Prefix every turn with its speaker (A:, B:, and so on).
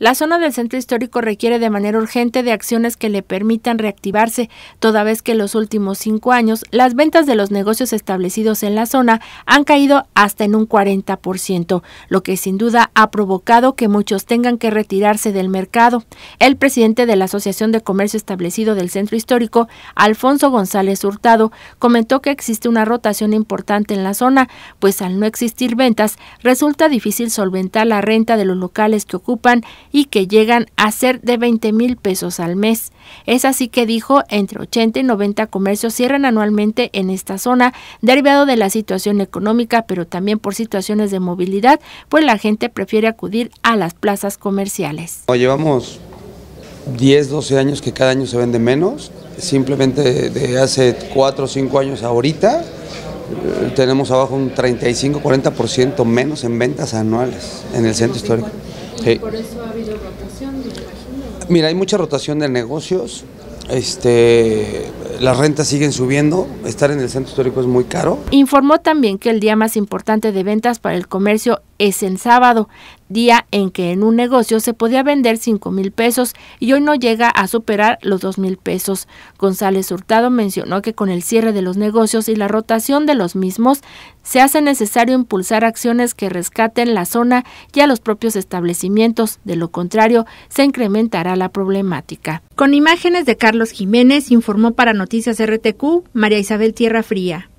A: La zona del centro histórico requiere de manera urgente de acciones que le permitan reactivarse, toda vez que en los últimos cinco años las ventas de los negocios establecidos en la zona han caído hasta en un 40%, lo que sin duda ha provocado que muchos tengan que retirarse del mercado. El presidente de la Asociación de Comercio Establecido del Centro Histórico, Alfonso González Hurtado, comentó que existe una rotación importante en la zona, pues al no existir ventas resulta difícil solventar la renta de los locales que ocupan y que llegan a ser de 20 mil pesos al mes. Es así que dijo, entre 80 y 90 comercios cierran anualmente en esta zona, derivado de la situación económica, pero también por situaciones de movilidad, pues la gente prefiere acudir a las plazas comerciales.
B: Llevamos 10, 12 años que cada año se vende menos, simplemente de hace 4 o 5 años ahorita eh, tenemos abajo un 35-40% menos en ventas anuales en el centro histórico. ¿Y por eso ha habido rotación, Mira, hay mucha rotación de negocios. Este, las rentas siguen subiendo, estar en el centro histórico es muy caro.
A: Informó también que el día más importante de ventas para el comercio es el sábado, día en que en un negocio se podía vender 5 mil pesos y hoy no llega a superar los 2 mil pesos. González Hurtado mencionó que con el cierre de los negocios y la rotación de los mismos, se hace necesario impulsar acciones que rescaten la zona y a los propios establecimientos, de lo contrario se incrementará la problemática. Con imágenes de Carlos Jiménez,
B: informó para Noticias RTQ María Isabel Tierra Fría.